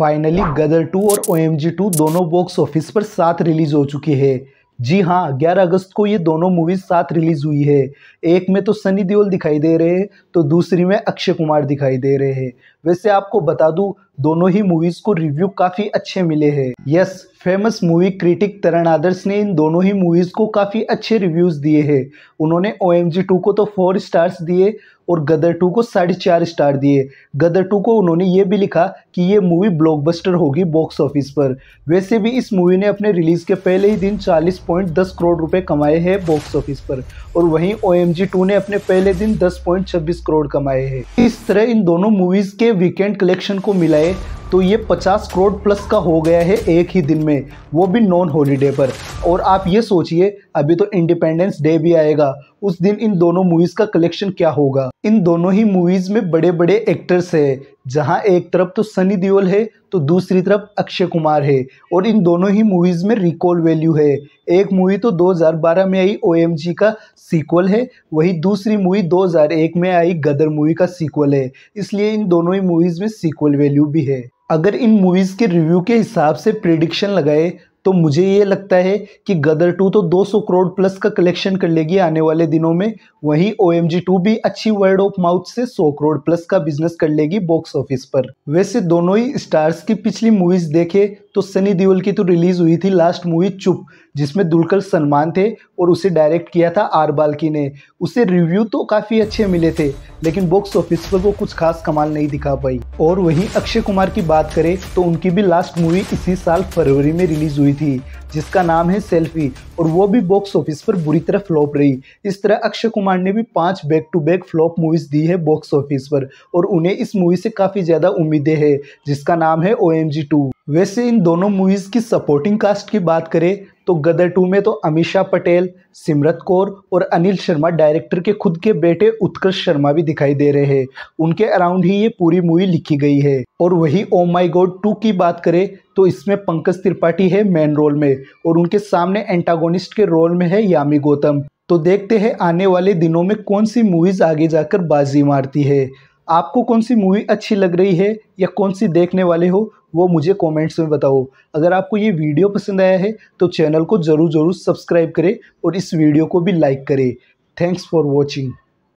finally Gadar two और O M G two दोनों box office पर साथ रिलीज़ हो चुकी है जी हाँ 11 अगस्त को ये दोनों मूवीज़ साथ रिलीज़ हुई है एक में तो सनी देओल दिखाई दे रहे हैं तो दूसरी में अक्षय कुमार दिखाई दे रहे हैं वैसे आपको बता दूँ दोनों ही मूवीज को रिव्यू काफी अच्छे मिले हैं yes famous movie critic Taran Adarsh ने इन दोनों ही मूवीज़ को काफ़ी अच्छे रिव्यूज़ दिए हैं उन्होंने ओ एम जी टू को तो फोर स्टार्स दिए और गदर टू को साढ़े चार स्टार दिए गदर टू को उन्होंने ये भी लिखा कि ये मूवी ब्लॉकबस्टर होगी बॉक्स ऑफिस पर वैसे भी इस मूवी ने अपने रिलीज़ के पहले ही दिन 40.10 करोड़ रुपए कमाए हैं बॉक्स ऑफिस पर और वहीं ओ एम जी टू ने अपने पहले दिन 10.26 करोड़ कमाए हैं इस तरह इन दोनों मूवीज़ के वीकेंड कलेक्शन को मिलाए है तो ये 50 करोड़ प्लस का हो गया है एक ही दिन में वो भी नॉन हॉलीडे पर और आप ये सोचिए अभी तो इंडिपेंडेंस डे भी आएगा उस दिन इन दोनों मूवीज़ का कलेक्शन क्या होगा इन दोनों ही मूवीज़ में बड़े बड़े एक्टर्स हैं जहाँ एक तरफ तो सनी देओल है तो दूसरी तरफ अक्षय कुमार है और इन दोनों ही मूवीज़ में रिकॉल वैल्यू है एक मूवी तो 2012 में आई ओ का सीक्वल है वही दूसरी मूवी 2001 में आई गदर मूवी का सीक्वल है इसलिए इन दोनों ही मूवीज़ में सीक्वल वैल्यू भी है अगर इन मूवीज़ के रिव्यू के हिसाब से प्रिडिक्शन लगाए तो मुझे ये लगता है कि गदर टू तो 200 करोड़ प्लस का कलेक्शन कर लेगी आने वाले दिनों में वहीं ओ एम जी टू भी अच्छी वर्ड ऑफ माउथ से 100 करोड़ प्लस का बिजनेस कर लेगी बॉक्स ऑफिस पर वैसे दोनों ही स्टार्स की पिछली मूवीज देखे तो सनी देओल की तो रिलीज हुई थी लास्ट मूवी चुप जिसमें दुलकर सलमान थे और उसे डायरेक्ट किया था आर बाल्की ने उसे रिव्यू तो काफ़ी अच्छे मिले थे लेकिन बॉक्स ऑफिस पर वो कुछ खास कमाल नहीं दिखा पाई और वहीं अक्षय कुमार की बात करें तो उनकी भी लास्ट मूवी इसी साल फरवरी में रिलीज हुई थी जिसका नाम है सेल्फी और वो भी बॉक्स ऑफिस पर बुरी तरह फ्लॉप रही इस तरह अक्षय कुमार ने भी पांच back to back flop movies दी है बॉक्स ऑफिस पर और उन्हें इस मूवी से काफ़ी ज़्यादा उम्मीदें हैं जिसका नाम है ओ एम जी टू वैसे इन दोनों मूवीज़ की सपोर्टिंग कास्ट की बात करें तो गदर टू में तो अमीशा पटेल सिमरत कौर और अनिल शर्मा डायरेक्टर के खुद के बेटे उत्कर्ष शर्मा भी दिखाई दे रहे हैं उनके अराउंड ही ये पूरी मूवी लिखी गई है और वही ओ माई गॉड टू की बात करें तो इसमें पंकज त्रिपाठी है मेन रोल में और उनके सामने एंटागोनिस्ट के रोल में है यामी गौतम तो देखते हैं आने वाले दिनों में कौन सी मूवीज़ आगे जाकर बाजी मारती है आपको कौन सी मूवी अच्छी लग रही है या कौन सी देखने वाले हो वो मुझे कमेंट्स में बताओ अगर आपको ये वीडियो पसंद आया है तो चैनल को ज़रूर ज़रूर सब्सक्राइब करें और इस वीडियो को भी लाइक करें थैंक्स फॉर वॉचिंग